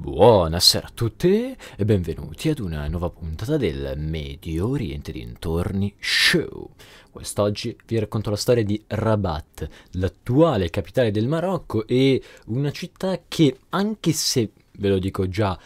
Buonasera a tutti e benvenuti ad una nuova puntata del Medio Oriente Dintorni Show. Quest'oggi vi racconto la storia di Rabat, l'attuale capitale del Marocco e una città che, anche se ve lo dico già,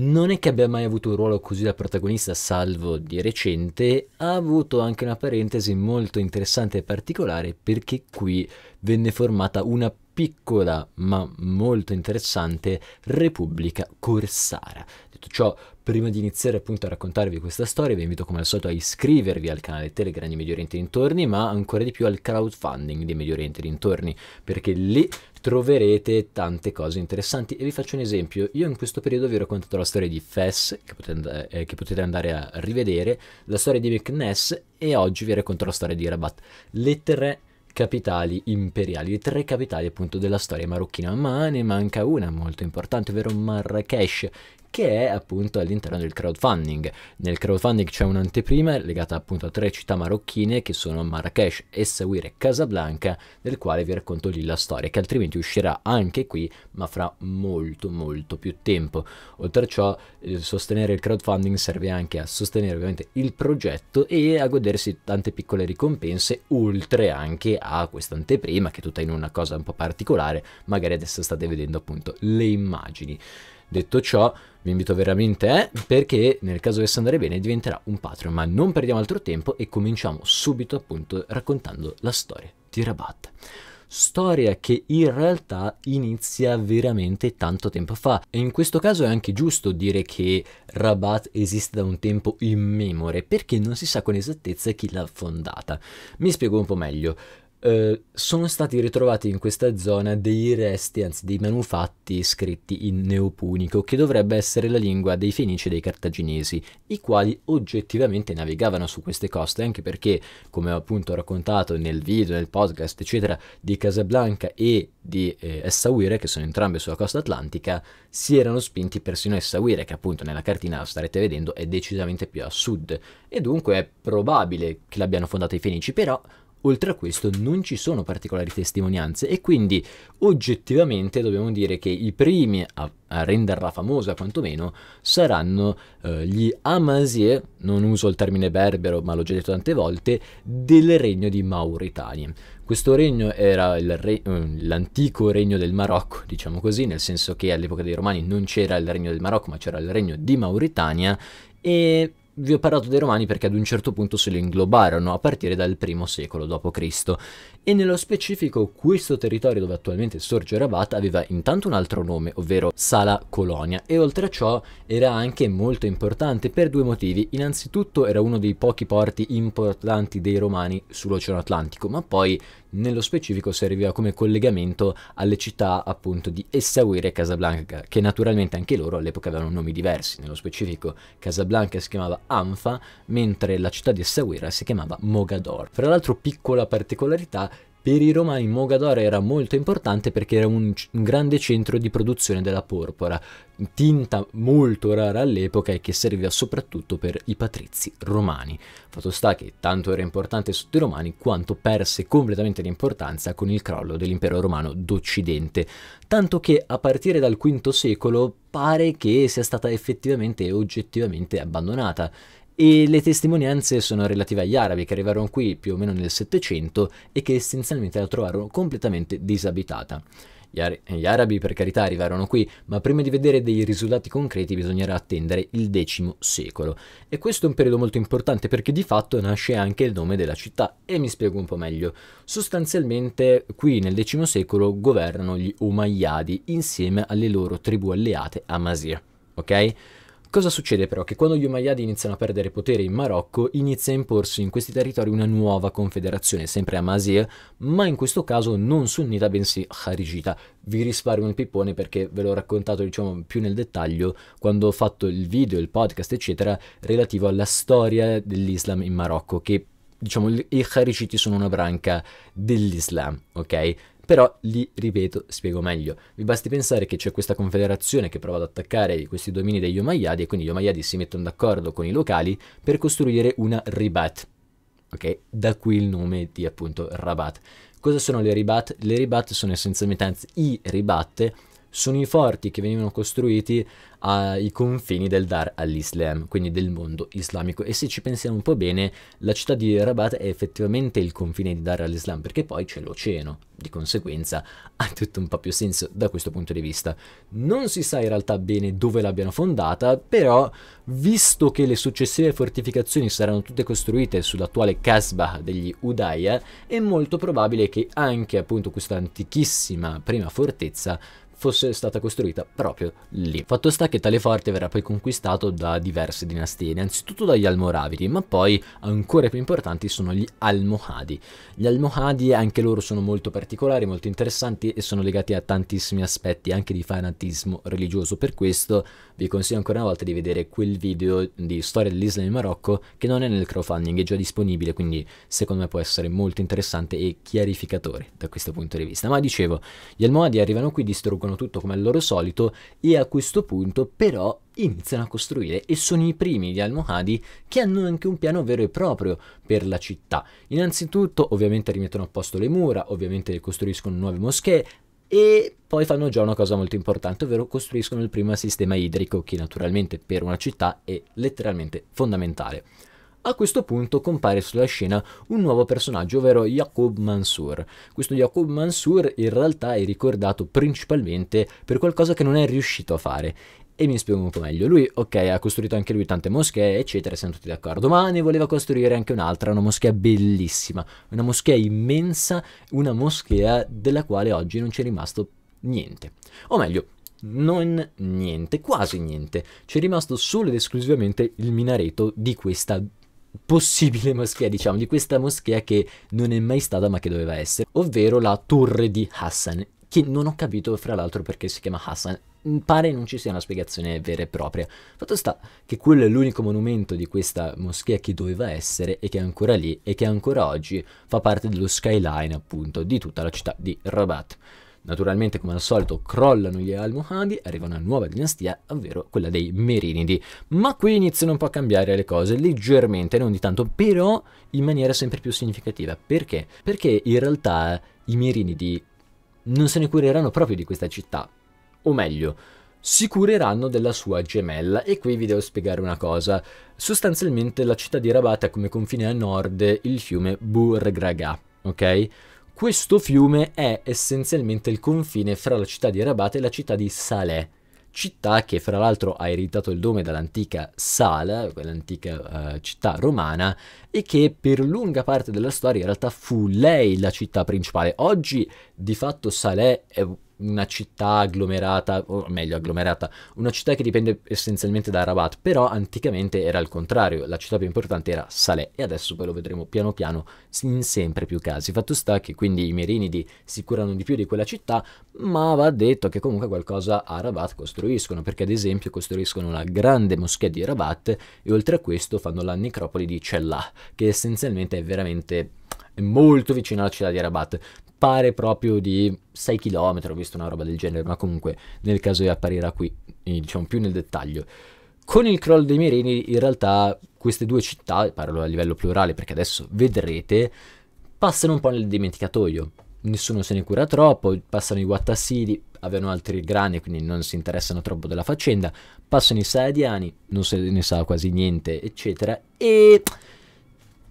non è che abbia mai avuto un ruolo così da protagonista, salvo di recente, ha avuto anche una parentesi molto interessante e particolare perché qui venne formata una piccola ma molto interessante Repubblica Corsara, Detto ciò, prima di iniziare appunto a raccontarvi questa storia, vi invito come al solito a iscrivervi al canale Telegram di Medio Oriente Dintorni, ma ancora di più al crowdfunding di Medio Oriente Dintorni, perché lì troverete tante cose interessanti e vi faccio un esempio io in questo periodo vi ho raccontato la storia di Fess che potete, eh, che potete andare a rivedere la storia di McNess e oggi vi racconto la storia di Rabat le tre capitali imperiali, le tre capitali appunto della storia marocchina, ma ne manca una molto importante, ovvero Marrakesh, che è appunto all'interno del crowdfunding. Nel crowdfunding c'è un'anteprima legata appunto a tre città marocchine che sono Marrakesh, Essaouir e Casablanca, del quale vi racconto lì la storia, che altrimenti uscirà anche qui, ma fra molto molto più tempo. Oltre a ciò, eh, sostenere il crowdfunding serve anche a sostenere ovviamente il progetto e a godersi tante piccole ricompense, oltre anche a questa anteprima che è tutta in una cosa un po' particolare, magari adesso state vedendo appunto le immagini. Detto ciò, vi invito veramente a eh, perché nel caso dovesse andare bene diventerà un Patreon, ma non perdiamo altro tempo e cominciamo subito appunto raccontando la storia di Rabat storia che in realtà inizia veramente tanto tempo fa e in questo caso è anche giusto dire che Rabat esiste da un tempo immemore perché non si sa con esattezza chi l'ha fondata. Mi spiego un po' meglio. Eh, sono stati ritrovati in questa zona dei resti, anzi dei manufatti scritti in neopunico, che dovrebbe essere la lingua dei fenici e dei cartaginesi, i quali oggettivamente navigavano su queste coste, anche perché, come ho appunto raccontato nel video, nel podcast, eccetera, di Casablanca e di eh, Essaouire, che sono entrambe sulla costa atlantica, si erano spinti persino a che appunto nella cartina starete vedendo è decisamente più a sud, e dunque è probabile che l'abbiano fondata i fenici, però Oltre a questo non ci sono particolari testimonianze e quindi oggettivamente dobbiamo dire che i primi a, a renderla famosa quantomeno saranno eh, gli Amazier, non uso il termine berbero ma l'ho già detto tante volte, del regno di Mauritania. Questo regno era re, eh, l'antico regno del Marocco, diciamo così, nel senso che all'epoca dei Romani non c'era il regno del Marocco ma c'era il regno di Mauritania e vi ho parlato dei Romani perché ad un certo punto se li inglobarono, a partire dal primo secolo d.C. E nello specifico questo territorio dove attualmente sorge Rabat aveva intanto un altro nome, ovvero Sala Colonia, e oltre a ciò era anche molto importante per due motivi. Innanzitutto era uno dei pochi porti importanti dei Romani sull'Oceano Atlantico, ma poi nello specifico serviva come collegamento alle città appunto di Essaouira e Casablanca, che naturalmente anche loro all'epoca avevano nomi diversi. Nello specifico Casablanca si chiamava Anfa, mentre la città di Essaouira si chiamava Mogador. Fra l'altro piccola particolarità, per i romani Mogador era molto importante perché era un, un grande centro di produzione della porpora, tinta molto rara all'epoca e che serviva soprattutto per i patrizi romani. Fatto sta che tanto era importante sotto i romani quanto perse completamente l'importanza con il crollo dell'impero romano d'Occidente, tanto che a partire dal V secolo pare che sia stata effettivamente e oggettivamente abbandonata e le testimonianze sono relative agli arabi che arrivarono qui più o meno nel 700 e che essenzialmente la trovarono completamente disabitata. Gli, arabi per carità arrivarono qui, ma prima di vedere dei risultati concreti bisognerà attendere il X secolo. E questo è un periodo molto importante perché di fatto nasce anche il nome della città e mi spiego un po' meglio. Sostanzialmente qui nel X secolo governano gli Umayyadi insieme alle loro tribù alleate Amasia. ok? Cosa succede però? Che quando gli Umayyadi iniziano a perdere potere in Marocco, inizia a imporsi in questi territori una nuova confederazione, sempre Amazigh, ma in questo caso non sunnita bensì kharigita. Vi risparmio il pippone perché ve l'ho raccontato diciamo più nel dettaglio quando ho fatto il video, il podcast eccetera relativo alla storia dell'Islam in Marocco che diciamo i kharigiti sono una branca dell'Islam, ok? però li ripeto, spiego meglio. Vi basti pensare che c'è questa confederazione che prova ad attaccare questi domini degli Omayyadi e quindi gli Omayyadi si mettono d'accordo con i locali per costruire una ribat. Ok? Da qui il nome di appunto Rabat. Cosa sono le ribat? Le ribat sono essenzialmente, anzi i ribatte sono i forti che venivano costruiti ai confini del Dar al-Islam, quindi del mondo islamico. E se ci pensiamo un po' bene, la città di Rabat è effettivamente il confine di Dar al-Islam, perché poi c'è l'oceano, di conseguenza ha tutto un po' più senso da questo punto di vista. Non si sa in realtà bene dove l'abbiano fondata, però visto che le successive fortificazioni saranno tutte costruite sull'attuale Kasbah degli Udaya, è molto probabile che anche appunto questa antichissima prima fortezza fosse stata costruita proprio lì. Fatto sta che tale forte verrà poi conquistato da diverse dinastie, innanzitutto dagli Almoravidi, ma poi ancora più importanti sono gli Almohadi. Gli Almohadi anche loro sono molto particolari, molto interessanti e sono legati a tantissimi aspetti anche di fanatismo religioso, per questo vi consiglio ancora una volta di vedere quel video di storia dell'Islam in Marocco che non è nel crowdfunding, è già disponibile, quindi secondo me può essere molto interessante e chiarificatore da questo punto di vista. Ma dicevo, gli Almohadi arrivano qui, distruggono ricostruiscono tutto come al loro solito e a questo punto però iniziano a costruire e sono i primi gli almohadi che hanno anche un piano vero e proprio per la città. Innanzitutto ovviamente rimettono a posto le mura, ovviamente costruiscono nuove moschee, e poi fanno già una cosa molto importante, ovvero costruiscono il primo sistema idrico che naturalmente per una città è letteralmente fondamentale. A questo punto compare sulla scena un nuovo personaggio, ovvero Yaqub Mansur. Questo Yaqub Mansur in realtà è ricordato principalmente per qualcosa che non è riuscito a fare. E mi spiego un po' meglio. Lui, ok, ha costruito anche lui tante moschee, eccetera, siamo tutti d'accordo, ma ne voleva costruire anche un'altra, una moschea bellissima, una moschea immensa, una moschea della quale oggi non c'è rimasto niente. O meglio, non niente, quasi niente. C'è rimasto solo ed esclusivamente il minareto di questa possibile moschea, diciamo, di questa moschea che non è mai stata ma che doveva essere, ovvero la torre di Hassan, che non ho capito fra l'altro perché si chiama Hassan. Mm, pare non ci sia una spiegazione vera e propria. Fatto sta che quello è l'unico monumento di questa moschea che doveva essere e che è ancora lì e che ancora oggi fa parte dello skyline appunto di tutta la città di Rabat. Naturalmente, come al solito, crollano gli Almohadi, arriva una nuova dinastia, ovvero quella dei Merinidi. Ma qui iniziano un po' a cambiare le cose, leggermente, non di tanto, però in maniera sempre più significativa. Perché? Perché in realtà i Merinidi non se ne cureranno proprio di questa città. O meglio, si cureranno della sua gemella e qui vi devo spiegare una cosa. Sostanzialmente la città di Rabat ha come confine a nord il fiume Burgraga, ok? Questo fiume è essenzialmente il confine fra la città di Rabat e la città di Salè, città che fra l'altro ha ereditato il nome dall'antica Sala, quell'antica uh, città romana, e che per lunga parte della storia in realtà fu lei la città principale. Oggi di fatto Salè è una città agglomerata, o meglio agglomerata, una città che dipende essenzialmente da Rabat, però anticamente era il contrario, la città più importante era Salè e adesso poi lo vedremo piano piano in sempre più casi. Fatto sta che quindi i Merinidi si curano di più di quella città, ma va detto che comunque qualcosa a Rabat costruiscono, perché ad esempio costruiscono la grande moschea di Rabat e oltre a questo fanno la necropoli di Cellah, che essenzialmente è veramente molto vicino alla città di Rabat pare proprio di 6 km, ho visto una roba del genere, ma comunque nel caso di apparirà qui, diciamo più nel dettaglio. Con il crollo dei Mirini, in realtà, queste due città, parlo a livello plurale perché adesso vedrete, passano un po' nel dimenticatoio. Nessuno se ne cura troppo, passano i Wattasidi, avevano altri grani, quindi non si interessano troppo della faccenda, passano i Saadiani, non se ne sa quasi niente, eccetera, e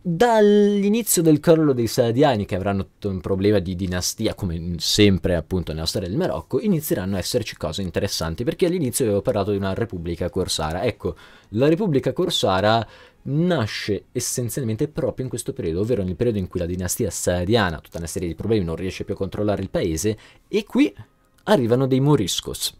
dall'inizio del crollo dei Saadiani, che avranno tutto un problema di dinastia, come sempre appunto nella storia del Marocco, inizieranno a esserci cose interessanti, perché all'inizio avevo parlato di una repubblica corsara. Ecco, la repubblica corsara nasce essenzialmente proprio in questo periodo, ovvero nel periodo in cui la dinastia saadiana, tutta una serie di problemi, non riesce più a controllare il paese, e qui arrivano dei moriscos.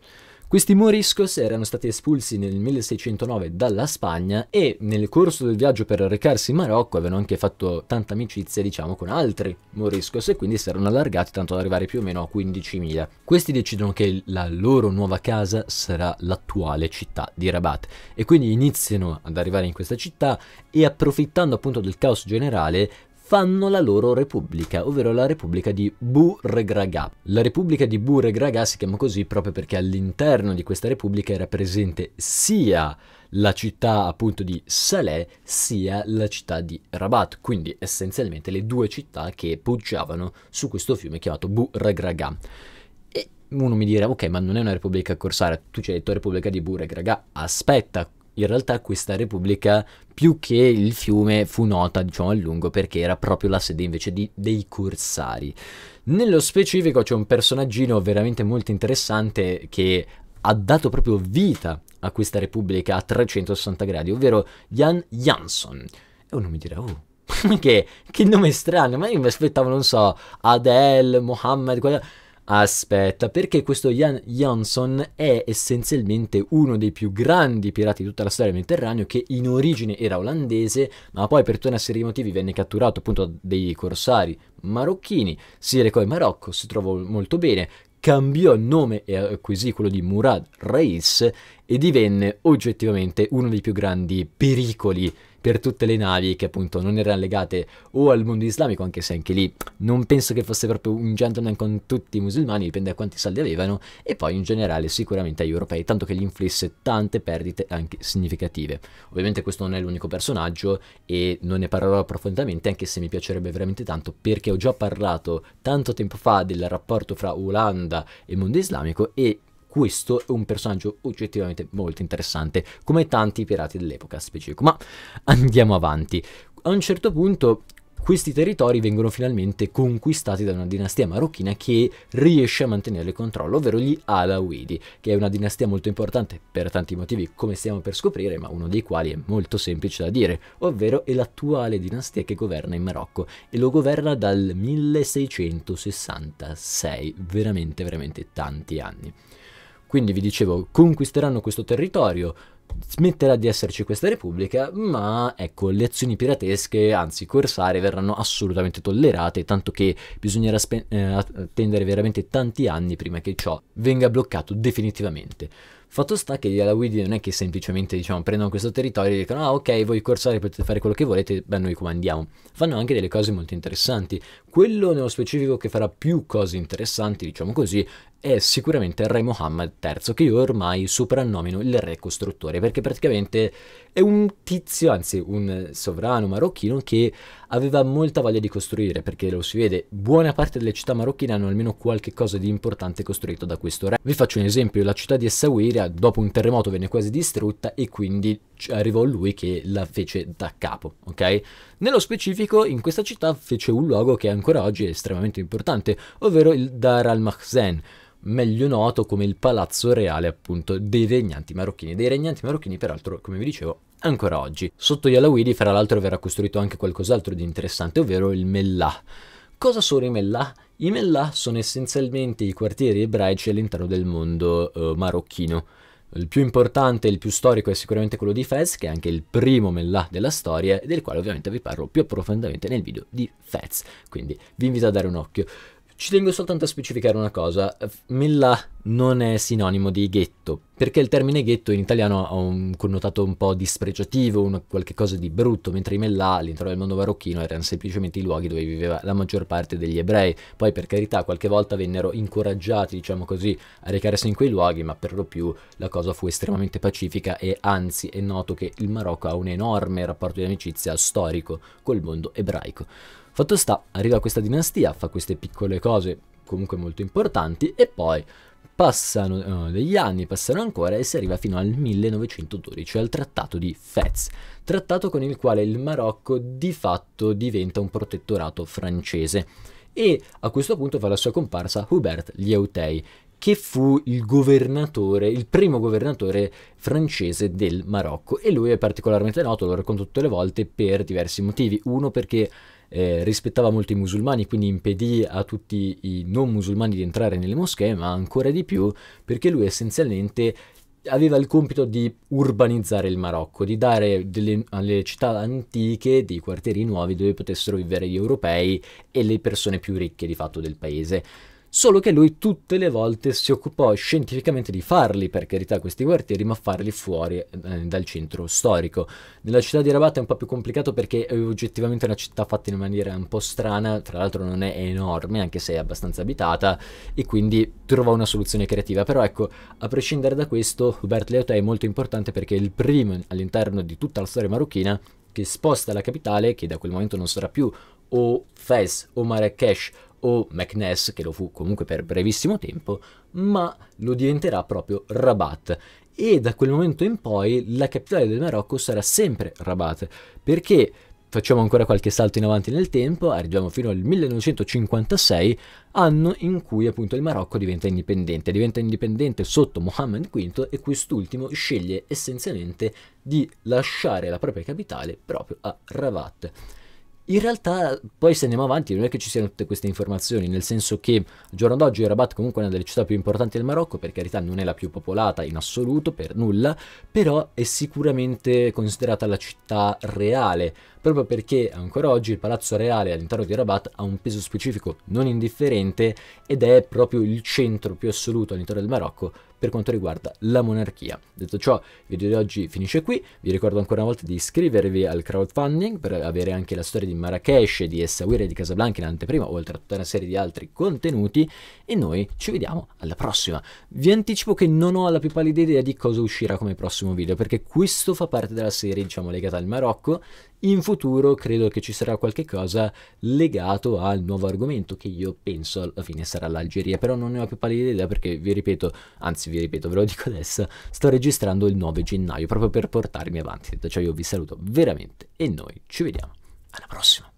Questi moriscos erano stati espulsi nel 1609 dalla Spagna e nel corso del viaggio per recarsi in Marocco avevano anche fatto tanta amicizia diciamo con altri moriscos e quindi si erano allargati tanto ad arrivare più o meno a 15.000. Questi decidono che la loro nuova casa sarà l'attuale città di Rabat e quindi iniziano ad arrivare in questa città e approfittando appunto del caos generale fanno la loro repubblica, ovvero la repubblica di Buregraga. La repubblica di Buregraga si chiama così proprio perché all'interno di questa repubblica era presente sia la città appunto di Salè sia la città di Rabat, quindi essenzialmente le due città che poggiavano su questo fiume chiamato Buregraga. E uno mi dirà, ok, ma non è una repubblica corsara, tu ci hai detto Repubblica di Buregraga, aspetta, in realtà questa repubblica più che il fiume fu nota diciamo a lungo perché era proprio la sede invece di, dei corsari. Nello specifico c'è un personaggino veramente molto interessante che ha dato proprio vita a questa repubblica a 360 gradi, ovvero Jan Jansson. E uno mi dirà, oh, che, che nome strano, ma io mi aspettavo, non so, Adele, Mohammed, qualcosa Aspetta, perché questo Jan Jansson è essenzialmente uno dei più grandi pirati di tutta la storia del Mediterraneo, che in origine era olandese, ma poi per tutta una serie di motivi venne catturato appunto da dei corsari marocchini, si recò in Marocco, si trovò molto bene, cambiò nome e acquisì quello di Murad Reis e divenne oggettivamente uno dei più grandi pericoli per tutte le navi che appunto non erano legate o al mondo islamico, anche se anche lì non penso che fosse proprio un gentleman con tutti i musulmani, dipende da quanti soldi avevano, e poi in generale sicuramente agli europei, tanto che gli inflisse tante perdite anche significative. Ovviamente questo non è l'unico personaggio e non ne parlerò approfonditamente, anche se mi piacerebbe veramente tanto, perché ho già parlato tanto tempo fa del rapporto fra Olanda e mondo islamico e questo è un personaggio oggettivamente molto interessante, come tanti pirati dell'epoca specifico. Ma andiamo avanti. A un certo punto questi territori vengono finalmente conquistati da una dinastia marocchina che riesce a mantenere il controllo, ovvero gli Alawidi, che è una dinastia molto importante per tanti motivi, come stiamo per scoprire, ma uno dei quali è molto semplice da dire, ovvero è l'attuale dinastia che governa in Marocco e lo governa dal 1666, veramente veramente tanti anni. Quindi vi dicevo, conquisteranno questo territorio, smetterà di esserci questa repubblica, ma ecco, le azioni piratesche, anzi corsare, verranno assolutamente tollerate, tanto che bisognerà eh, attendere veramente tanti anni prima che ciò venga bloccato definitivamente. Fatto sta che gli Alawidi non è che semplicemente diciamo, prendono questo territorio e dicono ah ok voi corsari potete fare quello che volete, beh noi comandiamo. Fanno anche delle cose molto interessanti. Quello nello specifico che farà più cose interessanti, diciamo così, è sicuramente Re Mohammed III, che io ormai soprannomino il re costruttore, perché praticamente è un tizio, anzi un sovrano marocchino che aveva molta voglia di costruire, perché lo si vede, buona parte delle città marocchine hanno almeno qualche cosa di importante costruito da questo re. Vi faccio un esempio, la città di Essaouira dopo un terremoto venne quasi distrutta e quindi arrivò lui che la fece da capo, ok? Nello specifico, in questa città fece un luogo che ancora oggi è estremamente importante, ovvero il Dar al-Mahzen, meglio noto come il palazzo reale appunto dei regnanti marocchini, dei regnanti marocchini peraltro come vi dicevo ancora oggi. Sotto gli Alawidi fra l'altro verrà costruito anche qualcos'altro di interessante ovvero il Mellah. Cosa sono i Mellah? I Mellah sono essenzialmente i quartieri ebraici all'interno del mondo eh, marocchino il più importante e il più storico è sicuramente quello di Fez, che è anche il primo mellah della storia, del quale ovviamente vi parlo più approfonditamente nel video di Fez, quindi vi invito a dare un occhio. Ci tengo soltanto a specificare una cosa, Mella non è sinonimo di ghetto, perché il termine ghetto in italiano ha un connotato un po' dispregiativo, un qualcosa di brutto, mentre i Mellà all'interno del mondo marocchino erano semplicemente i luoghi dove viveva la maggior parte degli ebrei, poi per carità qualche volta vennero incoraggiati, diciamo così, a recarsi in quei luoghi, ma per lo più la cosa fu estremamente pacifica e anzi è noto che il Marocco ha un enorme rapporto di amicizia storico col mondo ebraico. Fatto sta, arriva questa dinastia, fa queste piccole cose comunque molto importanti e poi passano eh, degli anni, passano ancora e si arriva fino al 1912, al trattato di Fez, trattato con il quale il Marocco di fatto diventa un protettorato francese. E a questo punto fa la sua comparsa Hubert Liautey, che fu il governatore, il primo governatore francese del Marocco. E lui è particolarmente noto, lo racconto tutte le volte, per diversi motivi. Uno perché eh, rispettava molto i musulmani, quindi impedì a tutti i non musulmani di entrare nelle moschee, ma ancora di più perché lui essenzialmente aveva il compito di urbanizzare il Marocco, di dare delle, alle città antiche dei quartieri nuovi dove potessero vivere gli europei e le persone più ricche di fatto del paese solo che lui tutte le volte si occupò scientificamente di farli per carità questi quartieri, ma farli fuori eh, dal centro storico. Nella città di Rabat è un po' più complicato perché è oggettivamente una città fatta in maniera un po' strana, tra l'altro non è enorme, anche se è abbastanza abitata, e quindi trovò una soluzione creativa. Però ecco, a prescindere da questo, Hubert Leota è molto importante perché è il primo all'interno di tutta la storia marocchina che sposta la capitale, che da quel momento non sarà più o Fez o Marrakesh o McNess, che lo fu comunque per brevissimo tempo, ma lo diventerà proprio Rabat. E da quel momento in poi la capitale del Marocco sarà sempre Rabat, perché facciamo ancora qualche salto in avanti nel tempo, arriviamo fino al 1956, anno in cui appunto il Marocco diventa indipendente, diventa indipendente sotto Mohammed V e quest'ultimo sceglie essenzialmente di lasciare la propria capitale proprio a Rabat. In realtà, poi se andiamo avanti, non è che ci siano tutte queste informazioni, nel senso che al giorno d'oggi Rabat comunque è una delle città più importanti del Marocco, per carità non è la più popolata in assoluto, per nulla, però è sicuramente considerata la città reale, proprio perché ancora oggi il palazzo reale all'interno di Rabat ha un peso specifico non indifferente ed è proprio il centro più assoluto all'interno del Marocco per quanto riguarda la monarchia. Detto ciò, il video di oggi finisce qui, vi ricordo ancora una volta di iscrivervi al crowdfunding per avere anche la storia di Marrakesh, di Essaouira e di Casablanca in anteprima, oltre a tutta una serie di altri contenuti e noi ci vediamo alla prossima. Vi anticipo che non ho la più pallida idea di cosa uscirà come prossimo video, perché questo fa parte della serie, diciamo, legata al Marocco in futuro credo che ci sarà qualche cosa legato al nuovo argomento che io penso alla fine sarà l'Algeria, però non ne ho più pallida idea perché vi ripeto, anzi vi ripeto, ve lo dico adesso, sto registrando il 9 gennaio proprio per portarmi avanti, ciò io vi saluto veramente e noi ci vediamo alla prossima.